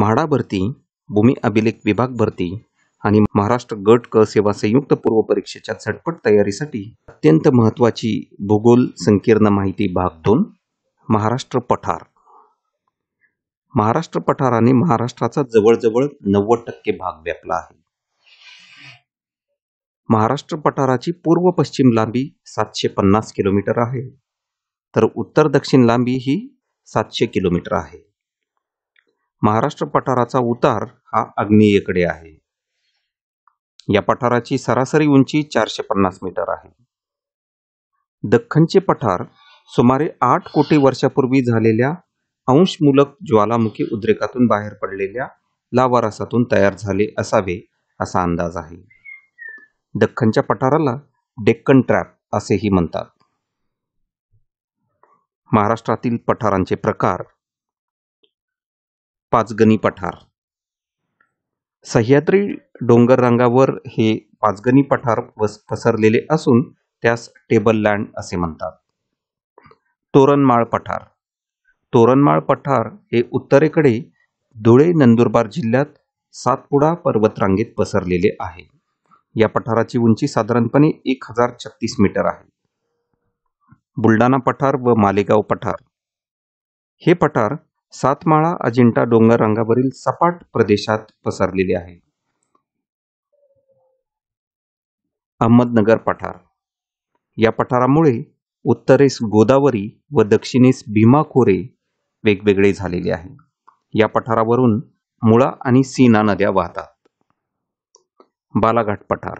म्हाडा भरती भूमी अभिलेख विभाग भरती आणि महाराष्ट्र गट क सेवा संयुक्त पूर्व परीक्षेच्या झटपट तयारीसाठी अत्यंत महत्त्वाची भूगोल संकीर्ण माहिती भाग दोन महाराष्ट्र पठार महाराष्ट्र पठाराने महाराष्ट्राचा जवळजवळ नव्वद टक्के भाग व्यापला आहे महाराष्ट्र पठाराची पूर्व पश्चिम लांबी सातशे पन्नास किलोमीटर आहे तर उत्तर दक्षिण लांबी ही सातशे किलोमीटर आहे महाराष्ट्र पठाराचा उतार हा अग्नियेकडे आहे या पठाराची सरासरी उंची चारशे पन्नास मीटर आहे दख्खनचे पठार सुमारे आठ कोटी वर्षापूर्वी झालेल्या अंशमूलक ज्वालामुखी उद्रेकातून बाहेर पडलेल्या लावारसातून तयार झाले असावे असा अंदाज आहे दख्खनच्या पठाराला डेक्कन ट्रॅप असेही म्हणतात महाराष्ट्रातील पठारांचे प्रकार पाचगणी पठार सह्याद्री डोंगर डोंगररांगावर हे पाचगणी पठार पसरलेले असून त्यास टेबल लँड असे म्हणतात तोरणमाळ पठार तोरणमाळ पठार हे उत्तरेकडे धुळे नंदुरबार जिल्ह्यात सातपुडा पर्वतरांगेत पसरलेले आहे या पठाराची उंची साधारणपणे एक हजार छत्तीस मीटर आहे बुलढाणा पठार व मालेगाव पठार हे पठार सातमाळा अजिंठा डोंगर रांगावरील सपाट प्रदेशात पसरलेले आहे अहमदनगर पठार या पठारामुळे उत्तरेस गोदावरी व दक्षिणेस भीमा खोरे वेगवेगळे झालेले आहे या पठारावरून मुळा आणि सीना नद्या वाहतात बालाघाट पठार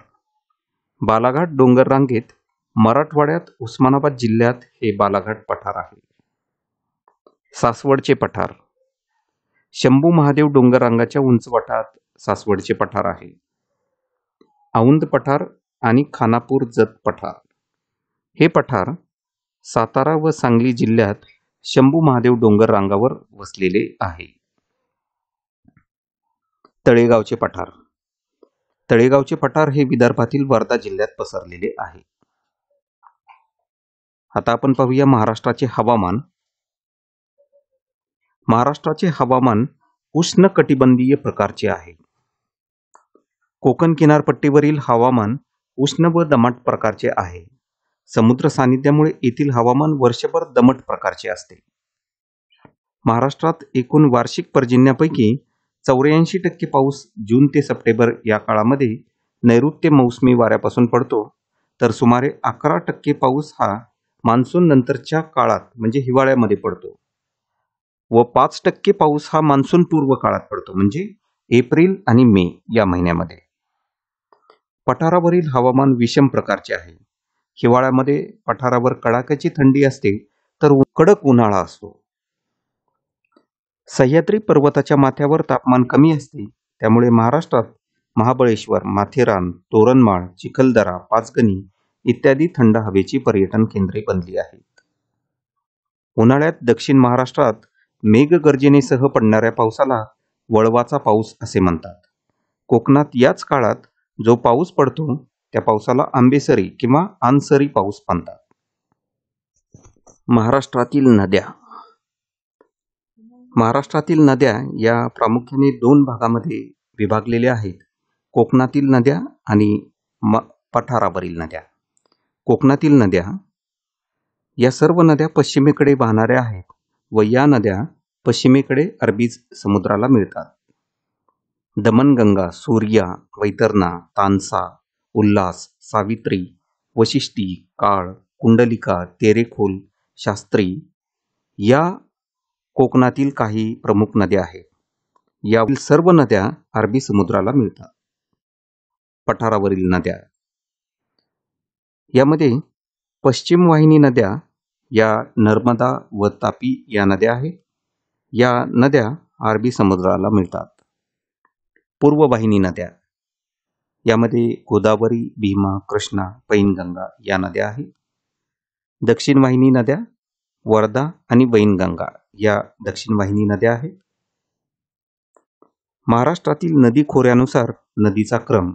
बालाघाट डोंगर रांगेत मराठवाड्यात उस्मानाबाद जिल्ह्यात हे बालाघाट पठार आहे सासवडचे पठार शंभू महादेव डोंगररांगाच्या उंच वाटात सासवडचे पठार आहे औंद पठार आणि खानापूर जत पठार हे पठार सातारा व सांगली जिल्ह्यात शंभू महादेव डोंगर रांगावर वसलेले आहे तळेगावचे पठार तळेगावचे पठार हे विदर्भातील वर्धा जिल्ह्यात पसरलेले आहे आता आपण पाहूया महाराष्ट्राचे हवामान महाराष्ट्राचे हवामान उष्ण कटिबंधीय प्रकारचे आहे कोकण किनारपट्टीवरील हवामान उष्ण व दमट प्रकारचे आहे समुद्र सानिध्यामुळे येथील हवामान वर्षभर दमट प्रकारचे असते महाराष्ट्रात एकूण वार्षिक पर्जन्यापैकी चौऱ्याऐंशी टक्के पाऊस जून ते सप्टेंबर या काळामध्ये नैऋत्य मौसमी वाऱ्यापासून पडतो तर सुमारे अकरा टक्के पाऊस हा मान्सून नंतरच्या काळात म्हणजे हिवाळ्यामध्ये पडतो व पाच टक्के पाऊस हा मान्सून पूर्व काळात पडतो म्हणजे एप्रिल आणि मे या महिन्यामध्ये पठारावरील हवामान विषम प्रकारचे आहे हिवाळ्यामध्ये पठारावर कडाक्याची थंडी असते तर कडक उन्हाळा असतो सह्याद्री पर्वताच्या माथ्यावर तापमान कमी असते त्यामुळे महाराष्ट्रात महाबळेश्वर माथेरान तोरणमाळ चिखलदरा पाचगणी इत्यादी थंड हवेची पर्यटन केंद्रे बनली आहेत उन्हाळ्यात दक्षिण महाराष्ट्रात मेघगर्जनेसह पडणाऱ्या पावसाला वळवाचा पाऊस असे म्हणतात कोकणात याच काळात जो पाऊस पडतो त्या पावसाला आंबेसरी किंवा आनसरी पाऊस म्हणतात महाराष्ट्रातील नद्या महाराष्ट्रातील नद्या या प्रामुख्याने दोन भागामध्ये विभागलेल्या आहेत कोकणातील नद्या आणि म पठारावरील नद्या कोकणातील नद्या या सर्व नद्या पश्चिमेकडे वाहणाऱ्या आहेत व या नद्या पश्चिमेकडे अरबी समुद्राला मिळतात दमनगंगा सूर्या वैतरणा तानसा उल्हास सावित्री वशिष्ठी काळ कुंडलिका तेरेखोल शास्त्री या कोकणातील काही प्रमुख नद्या आहेत यावरील सर्व नद्या अरबी समुद्राला मिळतात पठारावरील नद्या यामध्ये पश्चिम वाहिनी नद्या या नर्मदा व तापी या नद्या आहेत या नद्या अरबी समुद्राला मिळतात पूर्व वाहिनी नद्या यामध्ये गोदावरी भीमा कृष्णा पैनगंगा या नद्या आहेत दक्षिण वाहिनी नद्या वर्धा आणि वैनगंगा या दक्षिण वाहिनी नद्या आहेत महाराष्ट्रातील नदी खोऱ्यानुसार नदीचा क्रम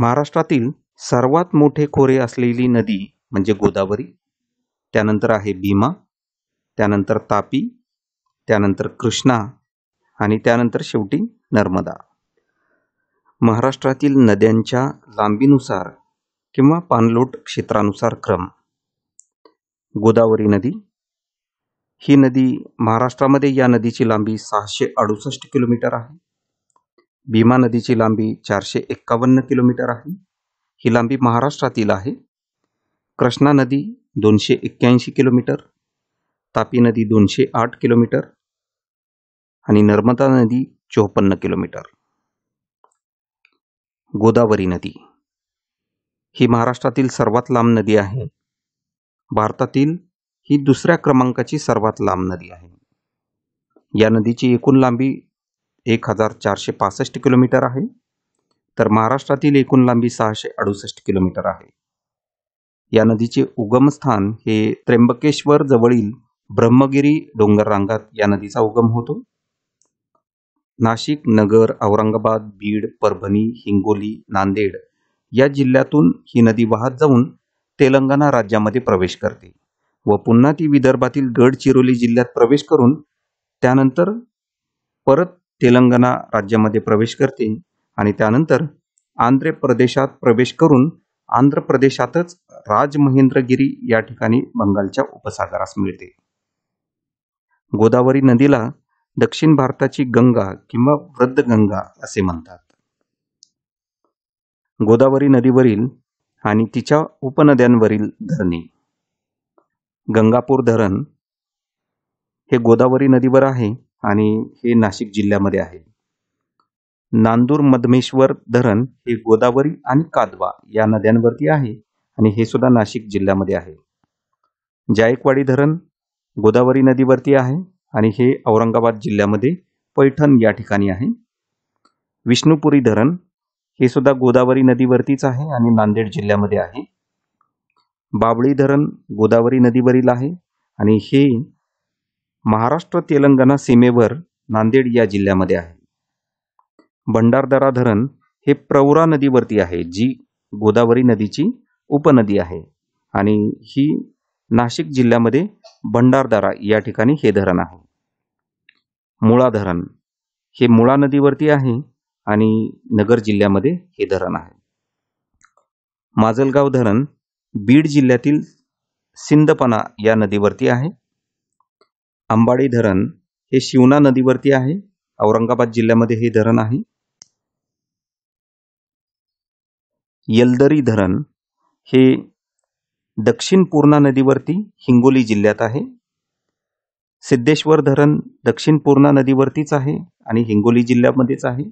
महाराष्ट्रातील सर्वात मोठे खोरे असलेली नदी म्हणजे गोदावरी त्यानंतर आहे भीमा त्यानंतर तापी त्यानंतर कृष्णा आणि त्यानंतर शेवटी नर्मदा महाराष्ट्रातील नद्यांच्या लांबीनुसार किंवा पाणलोट क्षेत्रानुसार क्रम गोदावरी नदी ही नदी महाराष्ट्रामध्ये या नदीची लांबी सहाशे अडुसष्ट किलोमीटर आहे भीमा नदीची लांबी चारशे एक्कावन्न किलोमीटर आहे ही लांबी महाराष्ट्रातील आहे कृष्णा नदी दोनशे एक्क्याऐंशी किलोमीटर तापी नदी दोनशे आठ किलोमीटर आणि नर्मदा नदी चोपन्न किलोमीटर गोदावरी नदी ही महाराष्ट्रातील सर्वात लांब नदी आहे भारतातील ही दुसऱ्या क्रमांकाची सर्वात लांब नदी आहे या नदीची एकूण लांबी एक हजार चारशे पासष्ट किलोमीटर आहे तर महाराष्ट्रातील एकूण लांबी सहाशे अडुसष्ट किलोमीटर आहे या नदीचे उगमस्थान हे त्र्यंबकेश्वर जवळील ब्रह्मगिरी डोंगर रांगात या नदीचा उगम होतो नाशिक नगर औरंगाबाद बीड परभणी हिंगोली नांदेड या जिल्ह्यातून ही नदी वाहत जाऊन तेलंगणा राज्यामध्ये प्रवेश करते व पुन्हा ती विदर्भातील गडचिरोली जिल्ह्यात प्रवेश करून त्यानंतर परत तेलंगणा राज्यामध्ये प्रवेश करते आणि त्यानंतर आंध्र प्रदेशात प्रवेश करून आंध्र प्रदेशातच राजमहेंद्रगिरी या ठिकाणी बंगालच्या उपसागरास मिळते गोदावरी नदीला दक्षिण भारताची गंगा किंवा वृद्ध गंगा असे म्हणतात गोदावरी नदीवरील आणि तिच्या उपनद्यांवरील धरणे गंगापूर धरण हे गोदावरी नदीवर आहे आणि हे नाशिक जिल्ह्यामध्ये आहे नांदूर मधमेश्वर धरण हे गोदावरी आणि कादवा या नद्यांवरती आहे आणि हे सुद्धा नाशिक जिल्ह्यामध्ये आहे जायकवाडी धरण गोदावरी नदीवरती आहे आणि हे औरंगाबाद जिल्ह्यामध्ये पैठण या ठिकाणी आहे विष्णुपुरी धरण हे सुद्धा गोदावरी नदीवरतीच आहे आणि नांदेड जिल्ह्यामध्ये आहे बाबळी धरण गोदावरी नदीवरील आहे आणि हे महाराष्ट्र तेलंगणा सीमेवर नांदेड या जिल्ह्यामध्ये आहे भंडारदरा धरण हे प्रवरा नदीवरती आहे जी गोदावरी नदीची उपनदी आहे आणि ही नाशिक जिल्ह्यामध्ये भंडारदरा या ठिकाणी हे धरण आहे मुळा धरण हे मुळा नदीवरती आहे आणि नगर जिल्ह्यामध्ये हे धरण आहे माजलगाव धरण बीड जिल्ह्यातील सिंदपना या नदीवरती आहे अंबाडी धरण हे शिवना नदीवरती आहे औरंगाबाद जिल्ह्यामध्ये हे धरण आहे यलदरी धरण हे दक्षिण पूर्णा नदीवरती हिंगोली जिल्ह्यात आहे सिद्धेश्वर धरण दक्षिण पूर्णा नदीवरतीच आहे आणि हिंगोली जिल्ह्यामध्येच आहे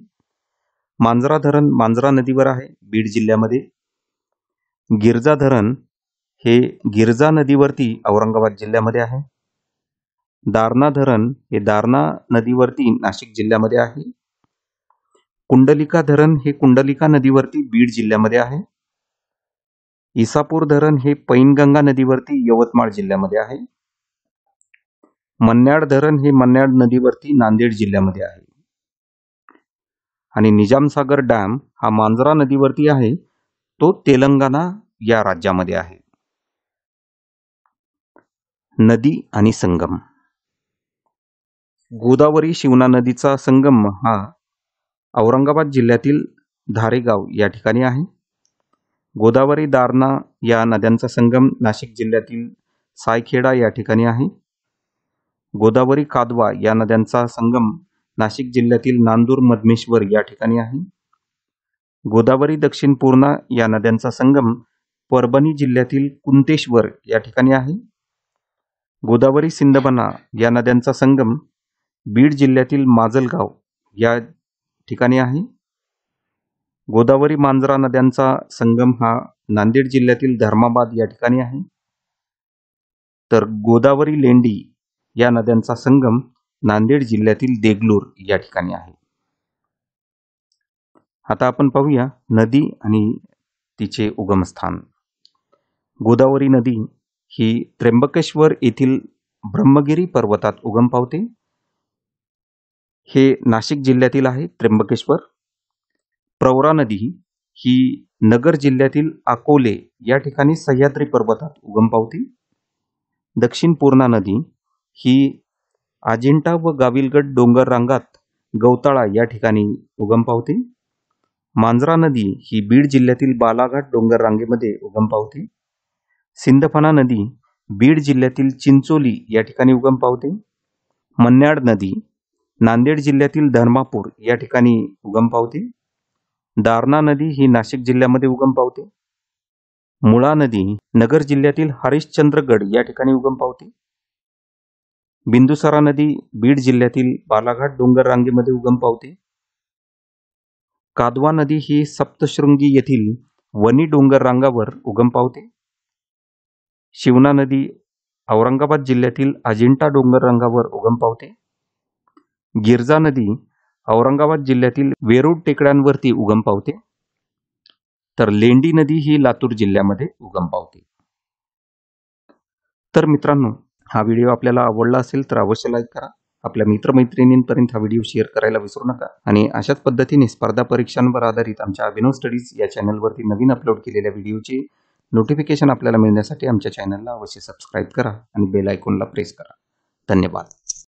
मांजरा धरण मांजरा नदीवर आहे बीड जिल्ह्यामध्ये गिरजा धरण हे गिरजा नदीवरती औरंगाबाद जिल्ह्यामध्ये आहे दारणा धरण हे दारणा नदीवरती नाशिक जिल्ह्यामध्ये आहे कुंडलिका धरण हे कुंडलिका नदीवरती बीड जिल्ह्यामध्ये आहे इसापूर धरण हे पैनगंगा नदीवरती यवतमाळ जिल्ह्यामध्ये आहे मन्याड धरण हे मन्याड नदीवरती नांदेड जिल्ह्यामध्ये आहे आणि निजामसागर डॅम हा मांजरा नदीवरती आहे तो तेलंगणा या राज्यामध्ये आहे नदी आणि संगम गोदावरी शिवना नदीचा संगम हा औरंगाबाद जिल्ह्यातील धारेगाव या ठिकाणी आहे गोदावरी दारणा या नद्यांचा संगम नाशिक जिल्ह्यातील सायखेडा या ठिकाणी आहे गोदावरी कादवा या नद्यांचा संगम नाशिक जिल्ह्यातील नांदूर मधमेश्वर या ठिकाणी आहे गोदावरी दक्षिण पूर्णा या नद्यांचा संगम परभणी जिल्ह्यातील कुंतेश्वर या ठिकाणी आहे गोदावरी सिंदबना या नद्यांचा संगम बीड जिल्ह्यातील माजलगाव या ठिकाणी आहे गोदावरी मांजरा नद्यांचा संगम हा नांदेड जिल्ह्यातील धर्माबाद या ठिकाणी आहे तर गोदावरी लेंडी या नद्यांचा संगम नांदेड जिल्ह्यातील देगलूर या ठिकाणी आहे आता आपण पाहूया नदी आणि तिचे उगमस्थान गोदावरी नदी ही त्र्यंबकेश्वर येथील ब्रह्मगिरी पर्वतात उगम पावते हे नाशिक जिल्ह्यातील आहे त्र्यंबकेश्वर प्रवरा नदी ही नगर जिल्ह्यातील अकोले या ठिकाणी सह्याद्री पर्वतात उगम पावते दक्षिण पूर्णा नदी ही अजिंठा व गाविलगड डोंगर रांगात गवताळा या ठिकाणी उगम पावते मांजरा नदी ही बीड जिल्ह्यातील बालाघाट डोंगर रांगेमध्ये उगम पावते सिंदफणा नदी बीड जिल्ह्यातील चिंचोली या ठिकाणी उगम पावते मन्याड नदी नांदेड जिल्ह्यातील धर्मापूर या ठिकाणी उगम पावते दारणा नदी ही नाशिक जिल्ह्यामध्ये उगम पावते मुळा नदी नगर जिल्ह्यातील हरिश्चंद्रगड या ठिकाणी उगम पावते बिंदुसारा नदी बीड जिल्ह्यातील बालाघाट डोंगर रांगेमध्ये उगम पावते कादवा नदी ही सप्तशृंगी येथील वनी डोंगर रांगावर उगम पावते शिवना नदी औरंगाबाद जिल्ह्यातील अजिंठा डोंगर रांगावर उगम पावते गिरजा नदी औरंगाबाद जिल्ह्यातील वेरूळ टेकड्यांवरती उगम पावते तर लेंडी नदी ही लातूर जिल्ह्यामध्ये उगम पावते तर मित्रांनो हा व्हिडिओ आपल्याला आवडला असेल तर अवश्य लाईक करा आपल्या मित्रमैत्रिणींपर्यंत हा व्हिडिओ शेअर करायला विसरू नका आणि अशाच पद्धतीने स्पर्धा परीक्षांवर आधारित आमच्या अभिनव स्टडीज या चॅनलवरती नवीन अपलोड केलेल्या व्हिडिओची नोटिफिकेशन आपल्याला मिळण्यासाठी आमच्या चॅनलला अवश्य सबस्क्राईब करा आणि बेल आयकॉनला प्रेस करा धन्यवाद